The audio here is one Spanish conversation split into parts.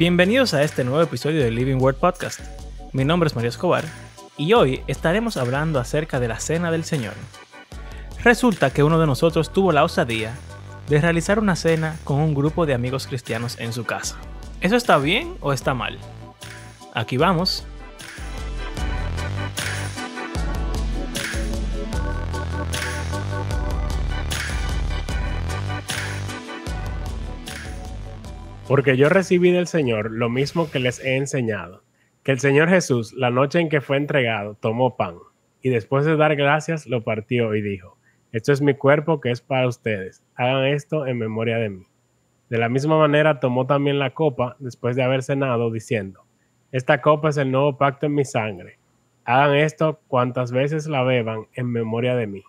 Bienvenidos a este nuevo episodio de Living Word Podcast. Mi nombre es Mario Escobar y hoy estaremos hablando acerca de la Cena del Señor. Resulta que uno de nosotros tuvo la osadía de realizar una cena con un grupo de amigos cristianos en su casa. ¿Eso está bien o está mal? Aquí vamos. Porque yo recibí del Señor lo mismo que les he enseñado, que el Señor Jesús, la noche en que fue entregado, tomó pan y después de dar gracias lo partió y dijo, esto es mi cuerpo que es para ustedes, hagan esto en memoria de mí. De la misma manera tomó también la copa después de haber cenado, diciendo, esta copa es el nuevo pacto en mi sangre, hagan esto cuantas veces la beban en memoria de mí.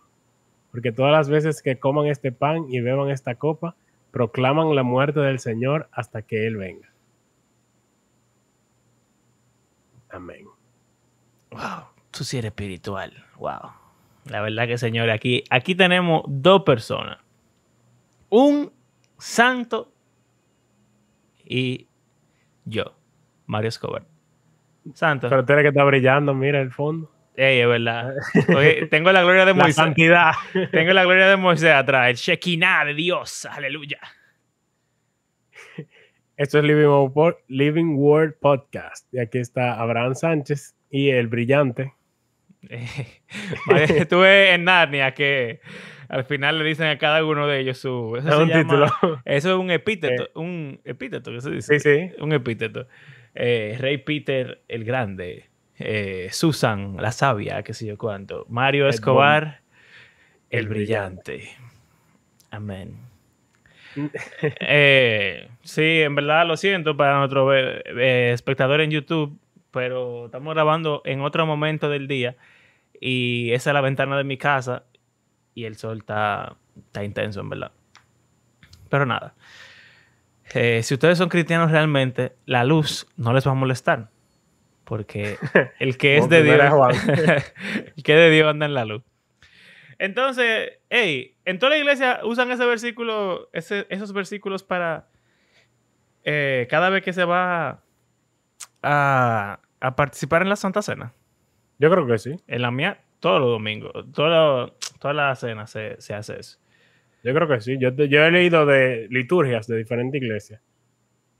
Porque todas las veces que coman este pan y beban esta copa, proclaman la muerte del Señor hasta que Él venga. Amén. Wow, tú sí eres espiritual. Wow. La verdad que, Señor, aquí, aquí tenemos dos personas. Un santo y yo, Mario Escobar. Santo. Pero tiene que estar brillando, mira el fondo. Ey, verdad. tengo la gloria de Moisés. santidad. Tengo la gloria de Moisés atrás. El Shekinah de Dios. Aleluya. Esto es Living, World, Podcast. Y aquí está Abraham Sánchez y el brillante. Estuve en Narnia que al final le dicen a cada uno de ellos su. Eso es un título. Eso es un epíteto. Eh. Un epíteto, dice? Sí, sí. Un epíteto. Eh, Rey Peter el Grande. Eh, Susan, la sabia, que sé yo cuánto. Mario Escobar, el, brillante. Amén. Mm. eh, sí, en verdad lo siento para nuestro eh, eh, espectador en YouTube, pero estamos grabando en otro momento del día y esa es la ventana de mi casa y el sol está, intenso, en verdad. Pero nada, si ustedes son cristianos realmente, la luz no les va a molestar porque el que es de Dios, el que de Dios anda en la luz. Entonces, hey, en toda la iglesia usan ese versículo, esos versículos para eh, cada vez que se va a, participar en la Santa Cena. Yo creo que sí. En la mía, todos los domingos, todas toda las cenas se, se, hace eso. Yo creo que sí. Yo, he leído de liturgias de diferentes iglesias.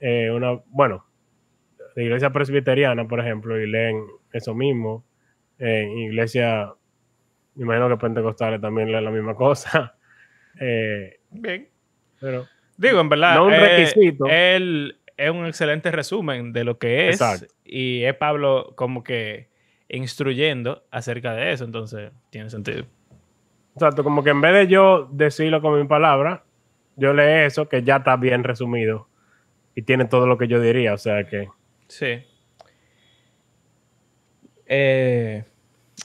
Eh, una, bueno, iglesia presbiteriana, por ejemplo, y leen eso mismo. En iglesia, me imagino que pentecostales también leen la misma cosa. Eh, bien. Pero, Digo, en verdad, eh, Él es un excelente resumen de lo que es. Y es Pablo como que instruyendo acerca de eso, entonces tiene sentido. Exacto, como que en vez de yo decirlo con mi palabra, yo leo eso que ya está bien resumido y tiene todo lo que yo diría, o sea que Sí. Eh,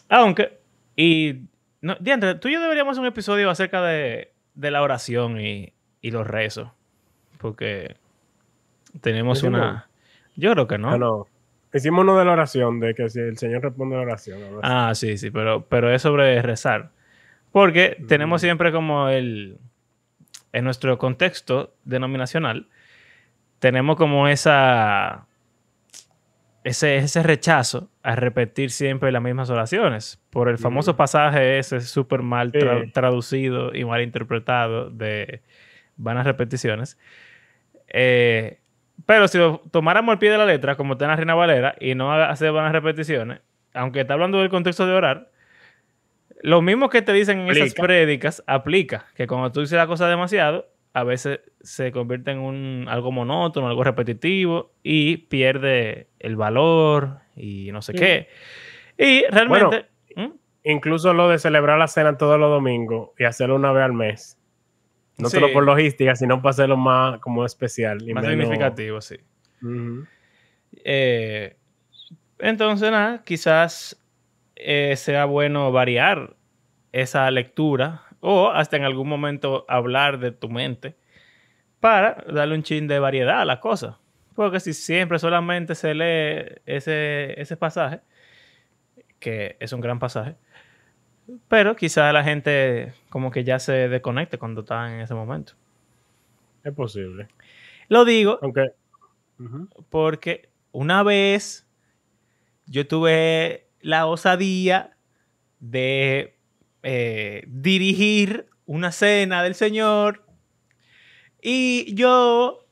aunque, y no, tú y yo deberíamos hacer un episodio acerca de, de la oración y, y, los rezos. Porque tenemos una. Yo creo que no. Hicimos uno de la oración, de que si el Señor responde a la oración. Ah, sí, sí, pero, pero es sobre rezar. Porque mm. tenemos siempre como el. En nuestro contexto denominacional, tenemos como esa ese, ese rechazo a repetir siempre las mismas oraciones por el famoso pasaje ese súper mal traducido y mal interpretado de vanas repeticiones. Eh, pero si lo tomáramos al pie de la letra, como está en la Reina Valera, y no hacer vanas repeticiones, aunque está hablando del contexto de orar, lo mismo que te dicen en esas prédicas aplica, que cuando tú dices la cosa demasiado, a veces se convierte en un, algo monótono, algo repetitivo y pierde el valor y no sé qué. Y realmente... ¿Mm? Incluso lo de celebrar la cena todos los domingos y hacerlo una vez al mes. No solo por logística, sino para hacerlo más como especial. más significativo, sí. Eh, entonces, nada, quizás eh, sea bueno variar esa lectura o hasta en algún momento hablar de tu mente para darle un chin de variedad a las cosas. Porque si siempre solamente se lee ese, ese pasaje, que es un gran pasaje, pero quizás la gente como que ya se desconecte cuando está en ese momento. Es posible. Lo digo porque una vez yo tuve la osadía de eh, dirigir una cena del Señor y yo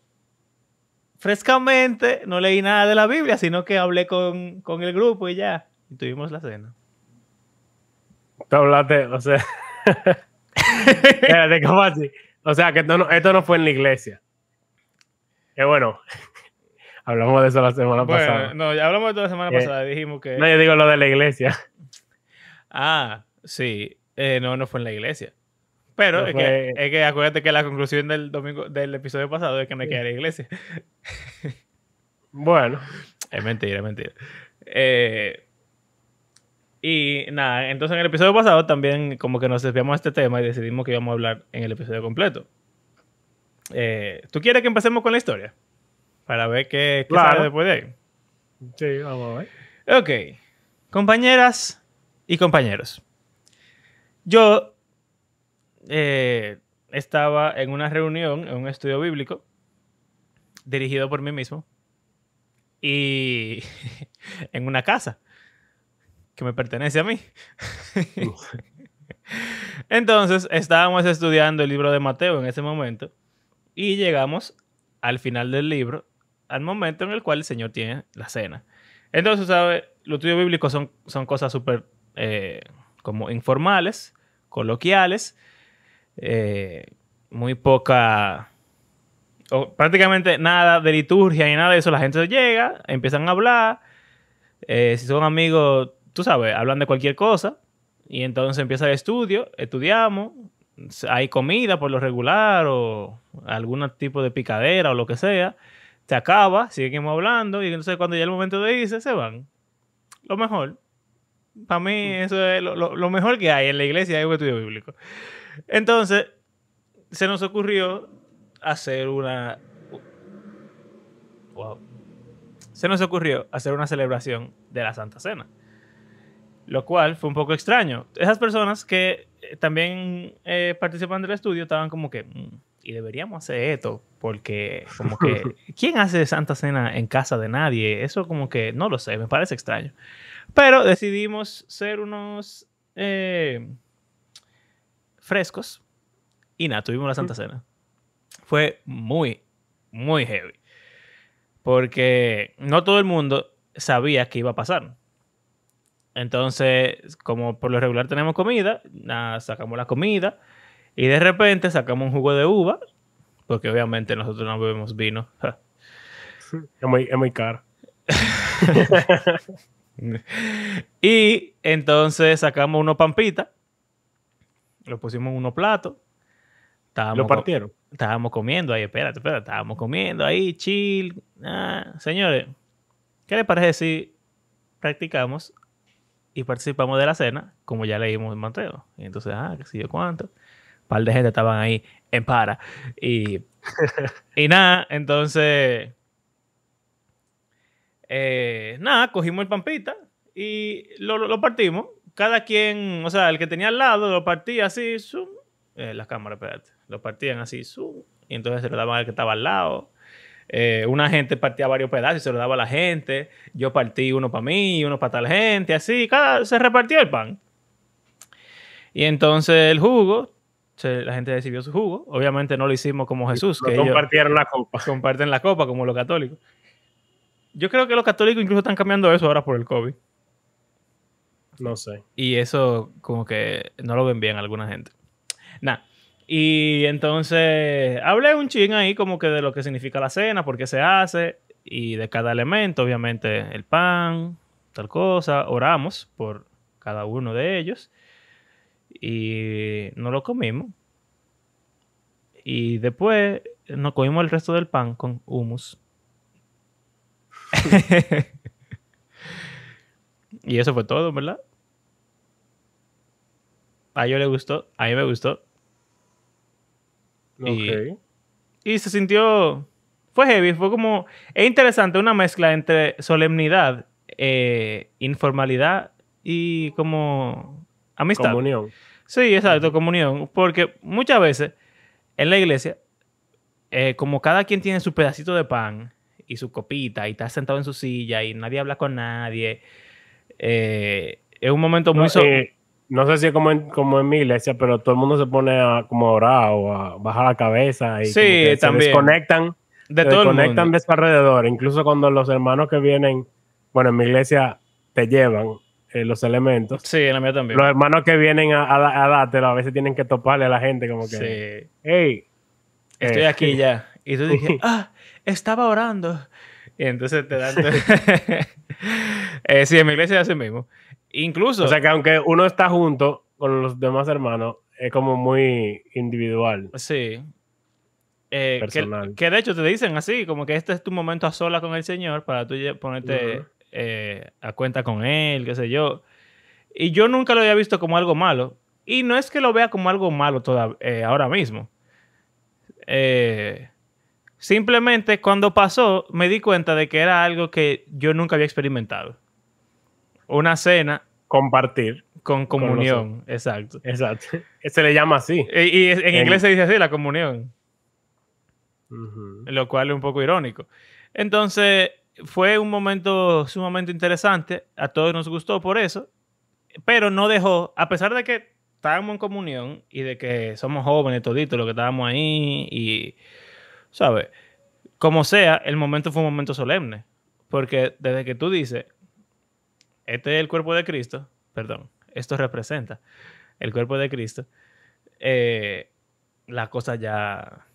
frescamente no leí nada de la Biblia, sino que hablé con, con el grupo y ya, y tuvimos la cena. Te hablaste, o sea, Espérate, ¿cómo así? O sea, que esto no, esto no fue en la iglesia. Que bueno, hablamos de eso la semana pasada. No, ya hablamos de eso la semana eh, pasada. Dijimos que. No, yo digo lo de la iglesia. Ah, Sí, eh, no, no fue en la iglesia. Pero es, que, acuérdate que la conclusión del domingo del episodio pasado es que me quedé en la iglesia. bueno. Es mentira, es mentira. Eh, y nada, entonces en el episodio pasado también como que nos desviamos de este tema y decidimos que íbamos a hablar en el episodio completo. Eh, ¿Tú quieres que empecemos con la historia? Para ver qué, claro. sale después de ahí. Sí, vamos a ver. Ok. Compañeras y compañeros. Yo eh, estaba en una reunión, en un estudio bíblico, dirigido por mí mismo, y en una casa que me pertenece a mí. Entonces, estábamos estudiando el libro de Mateo en ese momento y llegamos al final del libro, al momento en el cual el Señor tiene la cena. Entonces, ¿sabe? Los estudios bíblicos son, son cosas súper eh, como informales, coloquiales, eh, muy poca, o prácticamente nada de liturgia y nada de eso. La gente llega, empiezan a hablar, eh, si son amigos, tú sabes, hablan de cualquier cosa, y entonces empieza el estudio, estudiamos, hay comida por lo regular o algún tipo de picadera o lo que sea, se acaba, seguimos hablando, y entonces cuando ya el momento de irse, se van. Lo mejor. Para mí eso es lo, mejor que hay en la iglesia, hay un estudio bíblico. Entonces, se nos ocurrió hacer una... Se nos ocurrió hacer una celebración de la Santa Cena. Lo cual fue un poco extraño. Esas personas que eh, también eh, participan del estudio estaban como que... Mm, y deberíamos hacer esto, porque como que, ¿quién hace Santa Cena en casa de nadie? Eso como que, no lo sé, me parece extraño. Pero decidimos ser unos eh, frescos y nada, tuvimos la Santa Cena. Fue muy, muy heavy. Porque no todo el mundo sabía qué iba a pasar. Entonces, como por lo regular tenemos comida, sacamos la comida y de repente sacamos un jugo de uva, porque obviamente nosotros no bebemos vino. es, muy, es muy caro. y entonces sacamos unos pampitas, lo pusimos en unos platos. ¿Lo partieron? estábamos comiendo ahí, espérate, espérate, estábamos comiendo ahí, chill. Ah, señores, ¿qué les parece si practicamos y participamos de la cena, como ya leímos en Mateo? Y entonces, ah, qué sé yo cuánto. Un par de gente estaban ahí en para. Y, y nada, entonces eh, nada, cogimos el pampita y lo, partimos. Cada quien, o sea, el que tenía al lado lo partía así, zoom. Eh, las cámaras, espérate. Lo partían así, zoom. Y entonces se lo daban al que estaba al lado. Eh, una gente partía varios pedazos y se lo daba a la gente. Yo partí uno para mí, uno para tal gente, así. se repartió el pan. Y entonces el jugo, la gente recibió su jugo. Obviamente no lo hicimos como Jesús. compartieron la copa. Comparten la copa como los católicos. Yo creo que los católicos incluso están cambiando eso ahora por el COVID. No sé. Y eso como que no lo ven bien alguna gente. Nada. Y entonces hablé un ching ahí como que de lo que significa la cena, por qué se hace y de cada elemento, obviamente el pan, tal cosa. Oramos por cada uno de ellos y no lo comimos. Y después nos comimos el resto del pan con hummus. y eso fue todo, ¿verdad? A yo le gustó, a mí me gustó. Okay. Y, se sintió. Fue heavy, fue como. Es interesante, una mezcla entre solemnidad, eh, informalidad y como. Amistad. Comunión. Sí, exacto, comunión. Porque muchas veces en la iglesia, eh, como cada quien tiene su pedacito de pan, y su copita y está sentado en su silla y nadie habla con nadie. Eh, es un momento muy... No, eh, no sé si es como en, mi iglesia, pero todo el mundo se pone a, como orar o a bajar la cabeza y sí, también. se desconectan. De todo el mundo. de su alrededor. Incluso cuando los hermanos que vienen, bueno, en mi iglesia te llevan eh, los elementos. Sí, en la mía también. Los hermanos que vienen a, a, a a veces tienen que toparle a la gente como que... Sí. Hey, Estoy aquí ya. Y tú dije, ah, estaba orando. Y entonces te dan... Eh, sí, en mi iglesia es así mismo. Incluso... O sea que aunque uno está junto con los demás hermanos, es como muy individual. Sí. Eh, Personal. Que, de hecho te dicen así, como que este es tu momento a sola con el Señor para tú ponerte eh, a cuenta con Él, qué sé yo. Y yo nunca lo había visto como algo malo. Y no es que lo vea como algo malo ahora mismo. Eh, Simplemente cuando pasó me di cuenta de que era algo que yo nunca había experimentado. Una cena. Compartir. Con comunión, exacto. Exacto. Se le llama así. Y, en, inglés se dice así, la comunión. Lo cual es un poco irónico. Entonces, fue un momento sumamente interesante. A todos nos gustó por eso. Pero no dejó, a pesar de que estábamos en comunión y de que somos jóvenes toditos, los que estábamos ahí y sabe Como sea, el momento fue un momento solemne. Porque desde que tú dices, este es el cuerpo de Cristo, perdón, esto representa el cuerpo de Cristo, eh, la cosa ya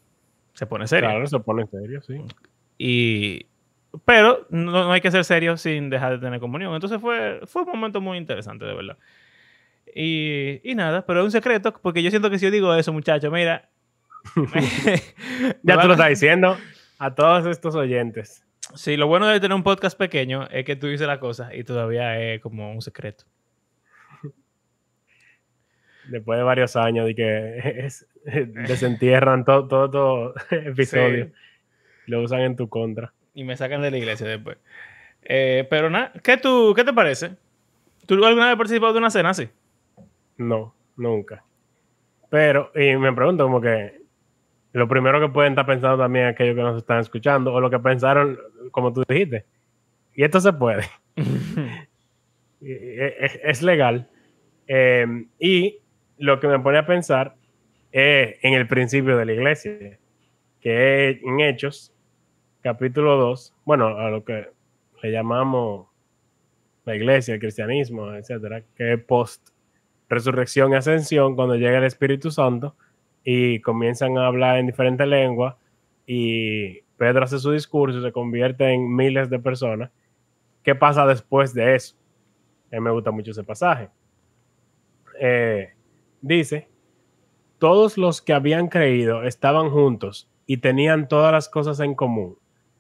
se pone seria. Claro, se pone serio, sí. Y, pero no, hay que ser serio sin dejar de tener comunión. Entonces fue, fue un momento muy interesante, de verdad. Y, y nada, pero es un secreto, porque yo siento que si yo digo eso, muchachos, mira, ya tú lo estás diciendo a todos estos oyentes. Sí, lo bueno de tener un podcast pequeño es que tú dices la cosa y todavía es como un secreto. Después de varios años de que desentierran todo, todo, episodio. Lo usan en tu contra. Y me sacan de la iglesia después. Eh, pero nada, ¿qué, tú, ¿qué te parece? ¿Tú alguna vez has participado de una cena así? No, nunca. Pero, y me pregunto como que, lo primero que pueden estar pensando también aquellos que nos están escuchando o lo que pensaron, como tú dijiste. Y esto se puede. E, es, legal. Eh, y lo que me pone a pensar es en el principio de la iglesia, que en Hechos, capítulo 2, bueno, a lo que le llamamos la iglesia, el cristianismo, etcétera, que es post resurrección y ascensión, cuando llega el Espíritu Santo y comienzan a hablar en diferentes lenguas y Pedro hace su discurso y se convierte en miles de personas. ¿Qué pasa después de eso? A mí me gusta mucho ese pasaje. Eh, dice, todos los que habían creído estaban juntos y tenían todas las cosas en común.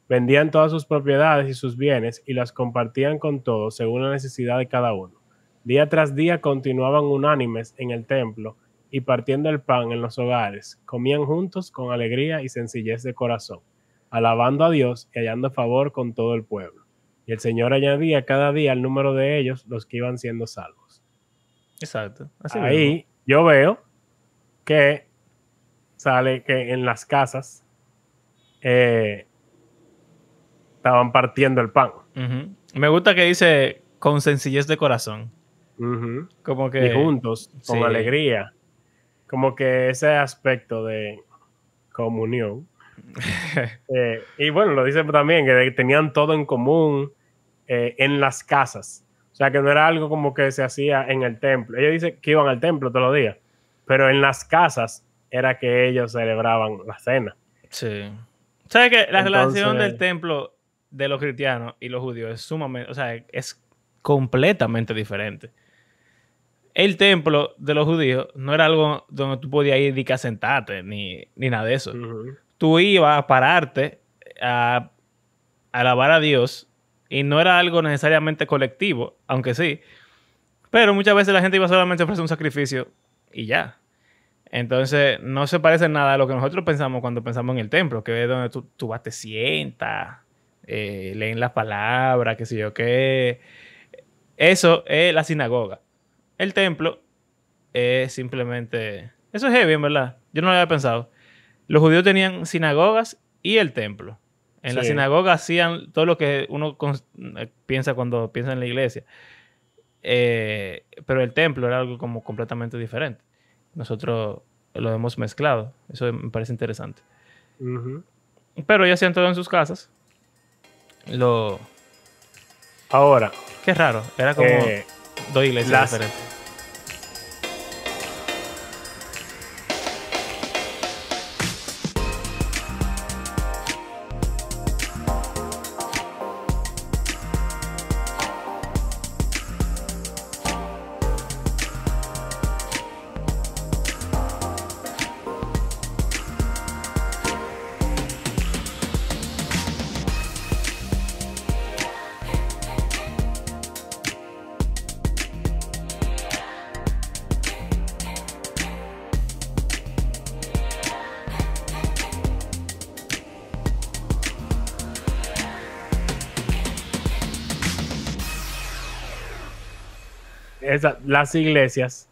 Vendían todas sus propiedades y sus bienes y las compartían con todos según la necesidad de cada uno. Día tras día continuaban unánimes en el templo y partiendo el pan en los hogares, comían juntos con alegría y sencillez de corazón, alabando a Dios y hallando favor con todo el pueblo. Y el Señor añadía cada día el número de ellos, los que iban siendo salvos. Exacto. Ahí yo veo que sale que en las casas eh, estaban partiendo el pan. Me gusta que dice con sencillez de corazón. Como que. Y juntos, con alegría como que ese aspecto de comunión. Eh, y bueno, lo dice también, que tenían todo en común eh, en las casas. O sea, que no era algo como que se hacía en el templo. Ellos dicen que iban al templo todos los días, pero en las casas era que ellos celebraban la cena. Sí. ¿Sabes que la relación del templo de los cristianos y los judíos es sumamente, o sea, es completamente diferente? el templo de los judíos no era algo donde tú podías ir y que ni, ni, nada de eso. Tú ibas a pararte a, alabar a Dios y no era algo necesariamente colectivo, aunque sí. Pero muchas veces la gente iba solamente a ofrecer un sacrificio y ya. Entonces, no se parece nada a lo que nosotros pensamos cuando pensamos en el templo, que es donde tú, tú vas, te sientas, eh, leen las palabras, qué sé yo qué. Eso es la sinagoga. El templo es simplemente... Eso es heavy, verdad. Yo no lo había pensado. Los judíos tenían sinagogas y el templo. En la sinagoga hacían todo lo que uno eh, piensa cuando piensa en la iglesia. Eh, pero el templo era algo como completamente diferente. Nosotros lo hemos mezclado. Eso me parece interesante. Pero ellos hacían todo en sus casas. Lo. Ahora. Qué raro. Era como. Eh, dos iglesias las, diferentes. las iglesias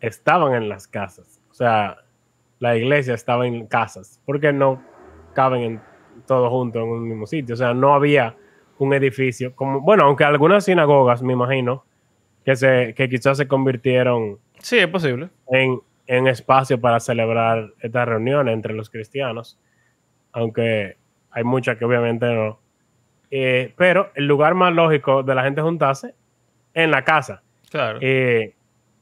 estaban en las casas. O sea, la iglesia estaba en casas, porque no caben en, todos juntos en un mismo sitio. O sea, no había un edificio. Como, bueno, aunque algunas sinagogas, me imagino, que, se, quizás se convirtieron. Sí, es posible. En, espacio para celebrar estas reuniones entre los cristianos. Aunque hay muchas que obviamente no. Eh, pero el lugar más lógico de la gente juntarse en la casa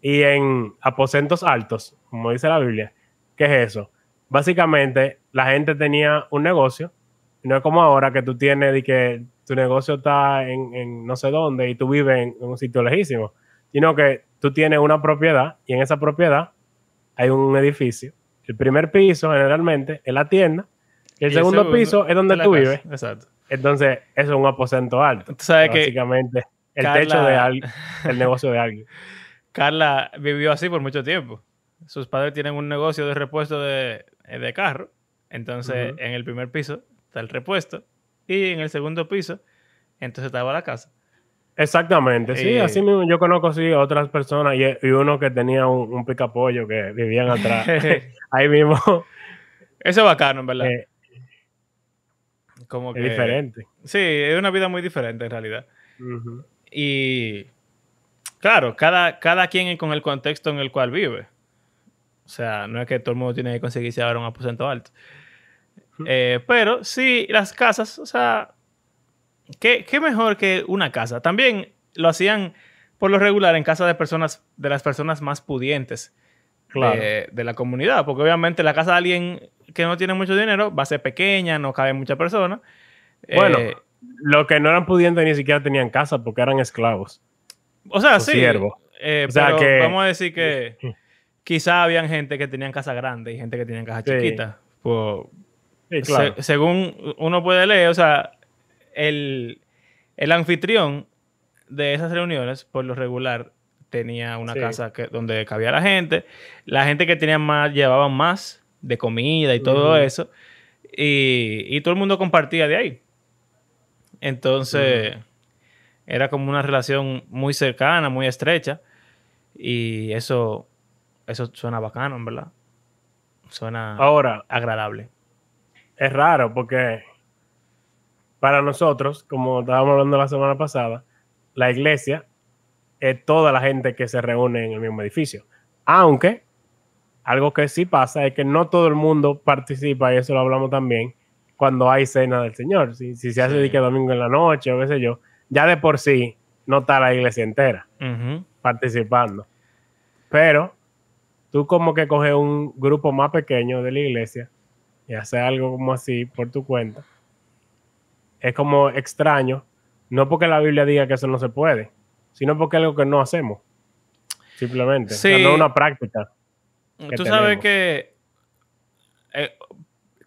y en aposentos altos, como dice la Biblia, ¿qué es eso? Básicamente, la gente tenía un negocio, no es como ahora que tú tienes y que tu negocio está en, no sé dónde y tú vives en, un sitio lejísimo, sino que tú tienes una propiedad y en esa propiedad hay un edificio. El primer piso generalmente es la tienda y el, segundo, piso es donde tú vives. Exacto. Entonces, eso es un aposento alto. ¿Tú sabes básicamente el techo de alguien. el negocio de alguien. Carla vivió así por mucho tiempo. Sus padres tienen un negocio de repuesto de, eh, carro. Entonces, en el primer piso está el repuesto y en el segundo piso, entonces estaba la casa. Exactamente, sí, así mismo yo conozco a otras personas y, uno que tenía un, un picapollo que vivían atrás, ahí mismo. Eso es bacano, en verdad. Eh, Como que, diferente. Sí, es una vida muy diferente en realidad. Y claro, cada, cada quien con el contexto en el cual vive. O sea, no es que todo el mundo tiene que conseguirse ahora un aposento alto. Eh, pero sí, las casas, o sea, ¿qué, ¿qué, mejor que una casa. También lo hacían por lo regular en casa de personas, de las personas más pudientes eh, de, la comunidad, porque obviamente la casa de alguien que no tiene mucho dinero va a ser pequeña, no cabe mucha persona. Bueno, eh, los que no eran pudientes ni siquiera tenían casa porque eran esclavos. O sea, sí. Eh, vamos a decir que quizá habían gente que tenían casa grande y gente que tenían casa chiquita. Pues, según uno puede leer, o sea, el, el, anfitrión de esas reuniones, por lo regular, tenía una casa que, donde cabía la gente. La gente que tenía más llevaba más de comida y todo eso. y todo el mundo compartía de ahí. Entonces, era como una relación muy cercana, muy estrecha. Y eso, eso suena bacano, verdad. Suena Ahora, agradable. Es raro porque para nosotros, como estábamos hablando la semana pasada, la iglesia es toda la gente que se reúne en el mismo edificio. Aunque algo que sí pasa es que no todo el mundo participa, y eso lo hablamos también, cuando hay cena del Señor. Si, se hace que domingo en la noche o qué sé yo, ya de por sí no está la iglesia entera participando. Pero tú como que coges un grupo más pequeño de la iglesia y haces algo como así por tu cuenta. Es como extraño, no porque la Biblia diga que eso no se puede, sino porque es algo que no hacemos. Simplemente. es una práctica. Tú sabes que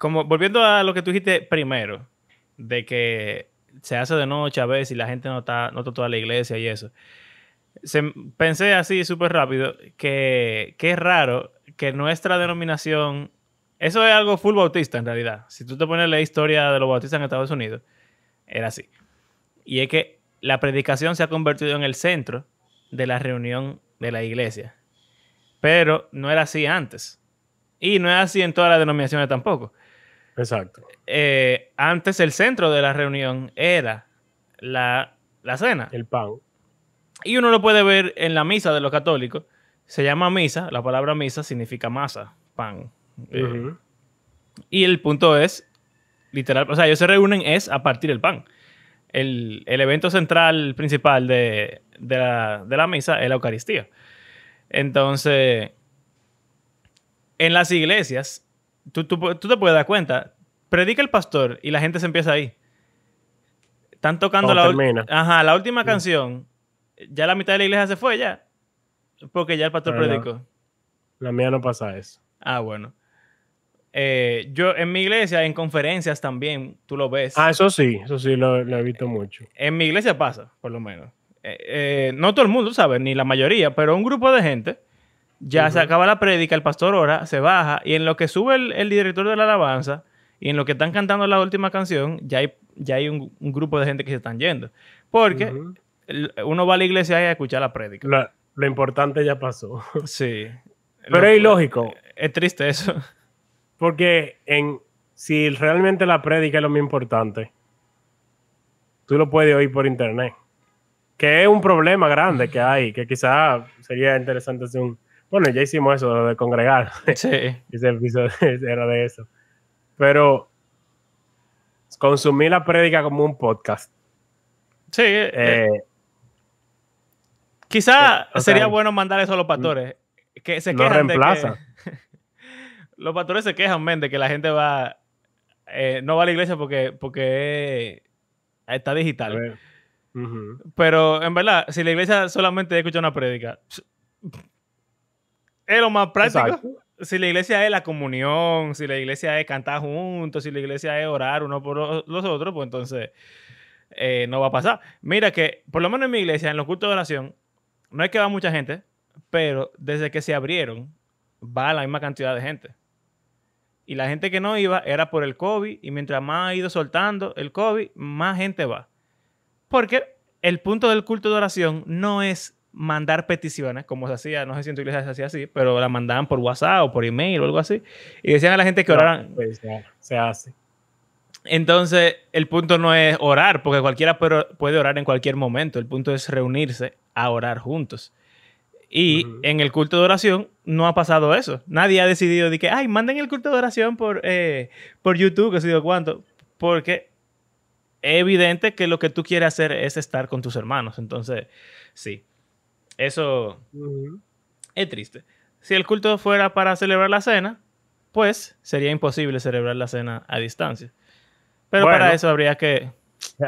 como volviendo a lo que tú dijiste primero, de que se hace de noche a veces y la gente no está, no está toda la iglesia y eso. Se, pensé así súper rápido que, es raro que nuestra denominación, eso es algo full bautista en realidad. Si tú te pones la historia de los bautistas en Estados Unidos, era así. Y es que la predicación se ha convertido en el centro de la reunión de la iglesia. Pero no era así antes. Y no es así en todas las denominaciones tampoco. Exacto. Eh, antes el centro de la reunión era la, cena. El pan. Y uno lo puede ver en la misa de los católicos. Se llama misa, la palabra misa significa masa, pan. Eh, y el punto es, literal, o sea, ellos se reúnen es a partir del pan. El, evento central principal de, la, de la misa es la Eucaristía. Entonces, en las iglesias, tú, te puedes dar cuenta, predica el pastor y la gente se empieza ahí. Están tocando la, Ajá, la última mm. canción. Ya la mitad de la iglesia se fue, ya. Porque ya el pastor predicó. La mía no pasa eso. Ah, bueno. Eh, yo en mi iglesia, en conferencias también, tú lo ves. Ah, eso sí, eso sí lo, he visto mucho. En mi iglesia pasa, por lo menos. Eh, eh, no todo el mundo, sabe, Ni la mayoría, pero un grupo de gente ya se acaba la prédica, el pastor ora, se baja, y en lo que sube el, director de la alabanza, y en lo que están cantando la última canción, ya hay, ya hay un, grupo de gente que se están yendo. Porque uno va a la iglesia y a escuchar la prédica. Lo, importante ya pasó. Sí. Pero es ilógico. Es triste eso. Porque en, si realmente la prédica es lo más importante, tú lo puedes oír por internet. Que es un problema grande que hay, que quizás sería interesante hacer un, bueno, ya hicimos eso de congregar. Sí. Ese episodio era de eso. Pero consumí la prédica como un podcast. Sí. Eh, eh Quizá eh, sería bueno mandar eso a los pastores. Que se quejan reemplaza. De que, los pastores se quejan, men, de que la gente va. Eh, no va a la iglesia porque, porque está digital. Pero en verdad, si la iglesia solamente escucha una prédica, es eh, lo más práctico. Si la iglesia es la comunión, si la iglesia es cantar juntos, si la iglesia es orar uno por los otros, pues entonces eh, no va a pasar. Mira que, por lo menos en mi iglesia, en los cultos de oración, no es que va mucha gente, pero desde que se abrieron, va la misma cantidad de gente. Y la gente que no iba era por el COVID, y mientras más ha ido soltando el COVID, más gente va. Porque el punto del culto de oración no es mandar peticiones, como se hacía, no sé si en tu iglesia se hacía así, pero la mandaban por WhatsApp o por email o algo así, y decían a la gente que oraran. Pues, se hace. Entonces, el punto no es orar, porque cualquiera puede orar en cualquier momento, el punto es reunirse a orar juntos. Y en el culto de oración no ha pasado eso. Nadie ha decidido de que, ay, manden el culto de oración por, eh, por YouTube, que ha sido cuánto, porque es evidente que lo que tú quieres hacer es estar con tus hermanos. Entonces, sí. Eso es triste. Si el culto fuera para celebrar la cena, pues sería imposible celebrar la cena a distancia. Pero para eso habría que...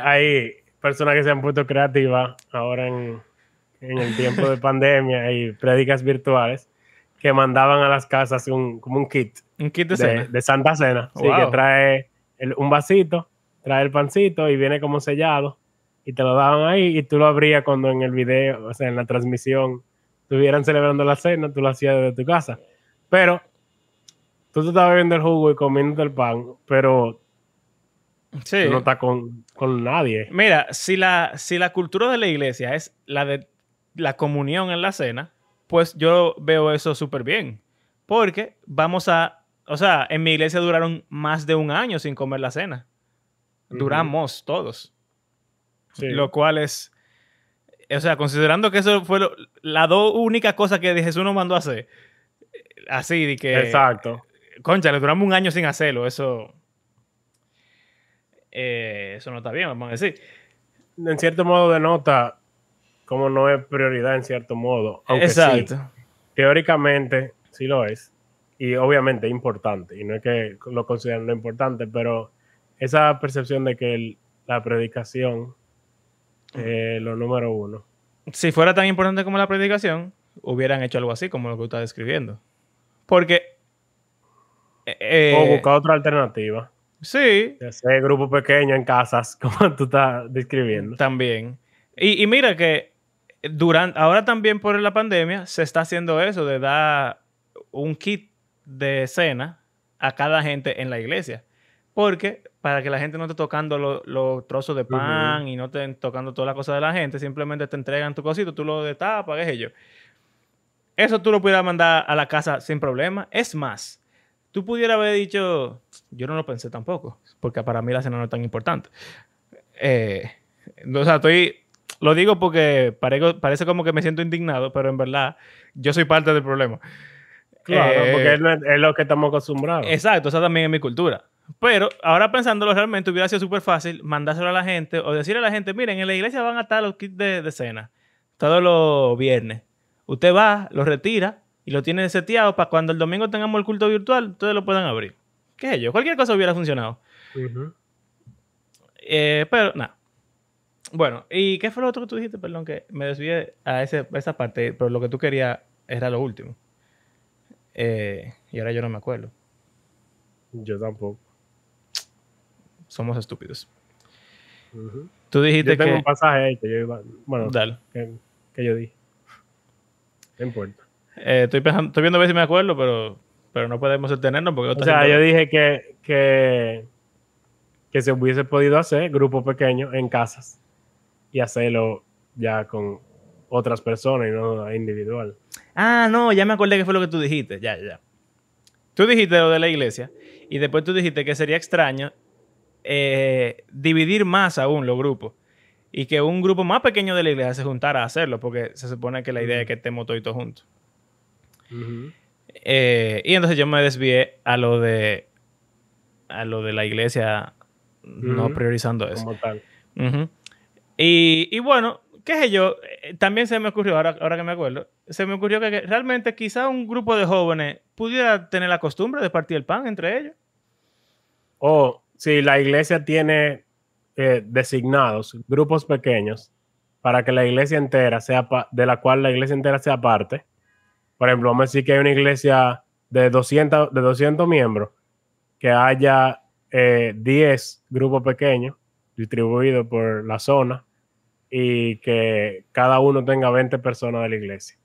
Hay personas que se han puesto creativas ahora en, en el tiempo de pandemia y prédicas virtuales que mandaban a las casas un, como un kit. Un kit de, Santa Cena. que trae un vasito, trae el pancito y viene como sellado y te lo daban ahí y tú lo abrías cuando en el video, o sea, en la transmisión, estuvieran celebrando la cena, tú lo hacías desde tu casa. Pero tú te estabas bebiendo el jugo y comiendo el pan, pero sí. tú no estás con, nadie. Mira, si la, si la cultura de la iglesia es la de la comunión en la cena, pues yo veo eso súper bien. Porque vamos a, o sea, en mi iglesia duraron más de un año sin comer la cena. Duramos todos. Lo cual es. O sea, considerando que eso fue la dos únicas cosas que Jesús nos mandó a hacer. Así de que. Exacto. Concha, le duramos un año sin hacerlo. Eso. Eh, eso no está bien, vamos a decir. En cierto modo denota como no es prioridad en cierto modo. Aunque Exacto. teóricamente sí lo es. Y obviamente es importante. Y no es que lo consideren lo importante, pero esa percepción de que la predicación eh, lo número uno. Si fuera tan importante como la predicación, hubieran hecho algo así como lo que tú estás describiendo. Porque... Eh, o eh, buscar otra alternativa. Sí. Ese grupo pequeño en casas, como tú estás describiendo. También. Y, mira que ahora también por la pandemia se está haciendo eso de dar un kit de cena a cada gente en la iglesia. Porque para que la gente no esté tocando los trozos de pan y no estén tocando todas las cosas de la gente, simplemente te entregan tu cosito, tú lo destapas, qué Eso tú lo pudieras mandar a la casa sin problema. Es más, tú pudieras haber dicho, yo no lo pensé tampoco, porque para mí la cena no es tan importante. Eh, o sea, estoy, lo digo porque parece como que me siento indignado, pero en verdad yo soy parte del problema. Claro, eh, porque es lo, que estamos acostumbrados. Exacto, o también es mi cultura. Pero ahora pensándolo realmente hubiera sido súper fácil mandárselo a la gente o decirle a la gente, miren, en la iglesia van a estar los kits de, cena todos los viernes. Usted va, lo retira y lo tiene seteado para cuando el domingo tengamos el culto virtual, ustedes lo puedan abrir. ¿Qué sé yo? Cualquier cosa hubiera funcionado. Eh, pero nada. Bueno, ¿y qué fue lo otro que tú dijiste? Perdón, que me desvié a, esa parte, pero lo que tú querías era lo último. Eh, y ahora yo no me acuerdo. Yo tampoco somos estúpidos. Tú dijiste yo que... un pasaje que yo Bueno, Dale. Que, yo di. No importa. Eh, estoy, viendo a ver si me acuerdo, pero, pero no podemos detenernos porque... O sea, yo dije que, que, se hubiese podido hacer grupo pequeño, en casas y hacerlo ya con otras personas y no individual. Ah, no, ya me acordé que fue lo que tú dijiste. Ya, ya. Tú dijiste lo de la iglesia y después tú dijiste que sería extraño eh, dividir más aún los grupos y que un grupo más pequeño de la iglesia se juntara a hacerlo, porque se supone que la idea es que estemos todos juntos. Eh, y entonces yo me desvié a lo de a lo de la iglesia no priorizando eso. y, bueno, qué sé yo, eh, también se me ocurrió, ahora, ahora que me acuerdo, se me ocurrió que, realmente quizá un grupo de jóvenes pudiera tener la costumbre de partir el pan entre ellos. O si la iglesia tiene eh, designados grupos pequeños para que la iglesia entera sea de la cual la iglesia entera sea parte, por ejemplo, vamos a decir que hay una iglesia de 200, de miembros, que haya 10 eh, grupos pequeños distribuidos por la zona y que cada uno tenga 20 personas de la iglesia.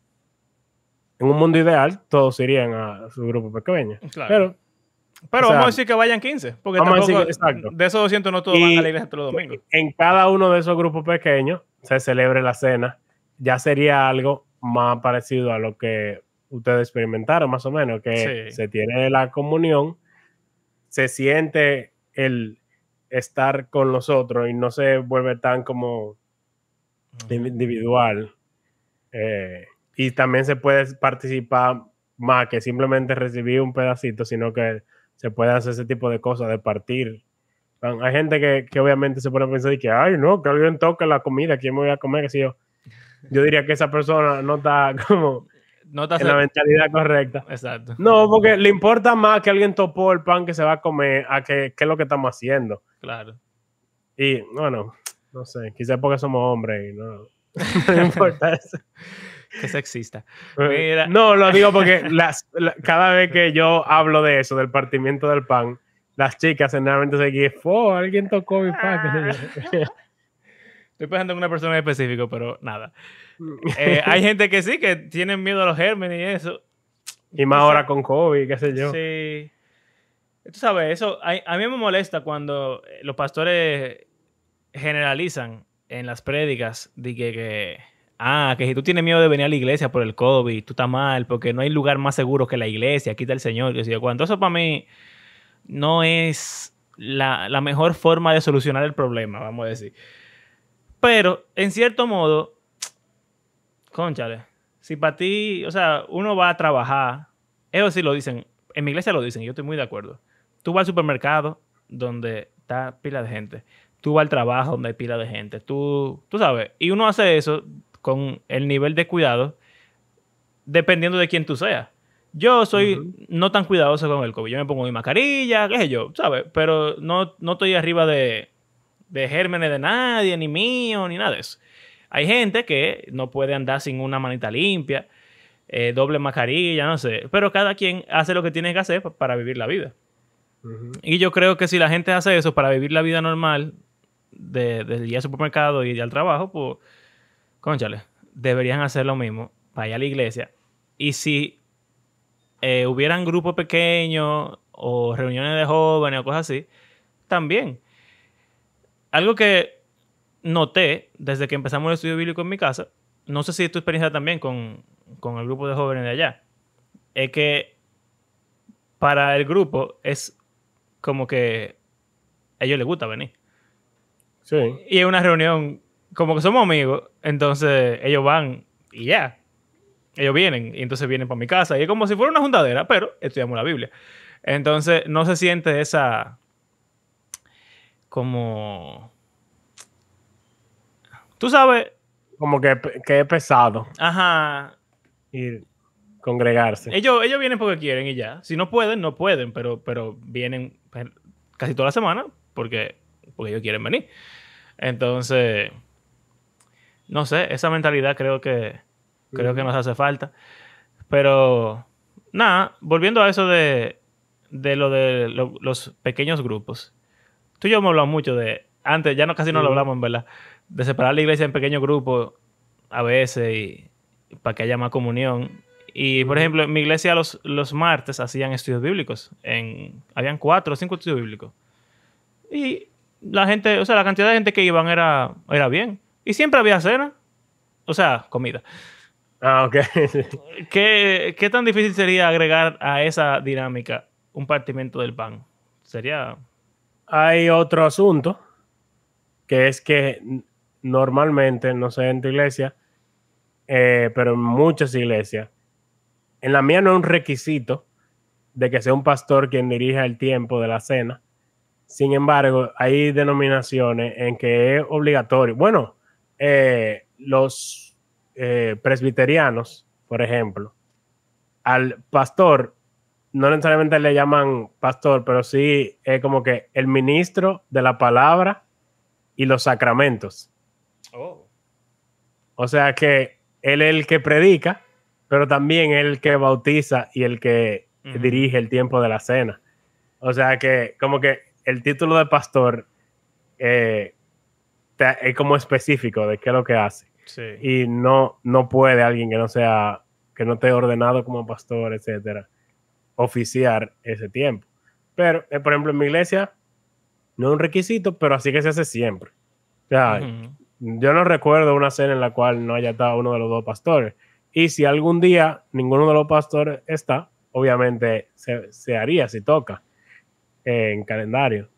En un mundo ideal, todos irían a su grupo pequeño. Claro. Pero vamos a decir que vayan 15, porque tampoco, de esos 200 no todos van a la iglesia todos los domingos. En cada uno de esos grupos pequeños se celebre la cena, ya sería algo más parecido a lo que ustedes experimentaron, más o menos, que se tiene la comunión, se siente el estar con los otros y no se vuelve tan como individual. Eh, y también se puede participar más que simplemente recibir un pedacito, sino que se puede hacer ese tipo de cosas, de partir. Hay gente que, obviamente se pone a pensar y que, ay, no, que alguien toque la comida, ¿quién me voy a comer? yo, yo diría que esa persona no está como en la mentalidad correcta. Exacto. No, porque le importa más que alguien topó el pan que se va a comer a que, qué es lo que estamos haciendo. Claro. Y bueno, no sé, quizás porque somos hombres y no, no importa eso. Que sexista. Eh, no, lo digo porque cada vez que yo hablo de eso, del partimiento del pan, las chicas generalmente se quejan, oh, alguien tocó mi pan. Ah. Estoy pensando en una persona específica, pero nada. Mm. Eh, hay gente que sí, que tienen miedo a los gérmenes y eso. Y más ahora con COVID, qué sé yo. Sí. Tú sabes, eso a, mí me molesta cuando eh, los pastores generalizan en las prédicas de que ah, que si tú tienes miedo de venir a la iglesia por el COVID, tú estás mal, porque no hay lugar más seguro que la iglesia, aquí está el Señor, cuando. Eso para mí no es la, mejor forma de solucionar el problema, vamos a decir. Pero, en cierto modo, conchale, si para ti, o sea, uno va a trabajar, eso sí lo dicen, en mi iglesia lo dicen, yo estoy muy de acuerdo. Tú vas al supermercado donde está pila de gente. Tú vas al trabajo donde hay pila de gente. Tú, tú sabes, y uno hace eso con el nivel de cuidado, dependiendo de quién tú seas. Yo soy no tan cuidadoso con el COVID. Yo me pongo mi mascarilla, qué sé yo, ¿sabes? Pero no, no estoy arriba de, gérmenes de nadie, ni mío, ni nada de eso. Hay gente que no puede andar sin una manita limpia, eh, doble mascarilla, no sé. Pero cada quien hace lo que tiene que hacer para vivir la vida. Y yo creo que si la gente hace eso para vivir la vida normal, de, de ir al supermercado y ir al trabajo, pues conchale, deberían hacer lo mismo para ir a la iglesia. Y si eh, hubieran grupos pequeños o reuniones de jóvenes o cosas así, también. Algo que noté desde que empezamos el estudio bíblico en mi casa, no sé si es tu experiencia también con, con el grupo de jóvenes de allá, es que para el grupo es como que a ellos les gusta venir. Sí. Y es una reunión como que somos amigos, entonces ellos van y ya. Ellos vienen y entonces vienen para mi casa. Y es como si fuera una juntadera, pero estudiamos la Biblia. Entonces no se siente esa. como. Tú sabes. Como que, que es pesado. Ajá. Ir, congregarse. Ellos, ellos vienen porque quieren y ya. Si no pueden, no pueden, pero, pero vienen casi toda la semana porque, porque ellos quieren venir. Entonces, no sé, esa mentalidad creo que, creo que nos hace falta. Pero, nada, volviendo a eso de, lo de los pequeños grupos. Tú y yo hemos hablado mucho de, antes, ya no casi no lo hablamos, en verdad, de separar la iglesia en pequeños grupos a veces y, para que haya más comunión. Y, por ejemplo, en mi iglesia los, los martes hacían estudios bíblicos. En, habían cuatro o cinco estudios bíblicos. Y la gente, o sea, la cantidad de gente que iban era, era bien. Y siempre había cena. O sea, comida. Ah, ok. ¿Qué, tan difícil sería agregar a esa dinámica un partimiento del pan? Sería. Hay otro asunto, que es que normalmente, no sé en tu iglesia, eh, pero en muchas iglesias, en la mía no es un requisito de que sea un pastor quien dirija el tiempo de la cena. Sin embargo, hay denominaciones en que es obligatorio. Bueno, eh, los eh, presbiterianos, por ejemplo, al pastor no necesariamente le llaman pastor, pero sí es como que el ministro de la palabra y los sacramentos. Oh. O sea que él es el que predica, pero también el que bautiza y el que dirige el tiempo de la cena. O sea que como que el título de pastor eh, es como específico de qué es lo que hace. Y no, no puede alguien que no sea, que no esté ordenado como pastor, etcétera, oficiar ese tiempo. Pero, eh, por ejemplo, en mi iglesia, no es un requisito, pero así que se hace siempre. O sea, yo no recuerdo una cena en la cual no haya estado uno de los dos pastores. Y si algún día ninguno de los pastores está, obviamente se, haría si toca en calendario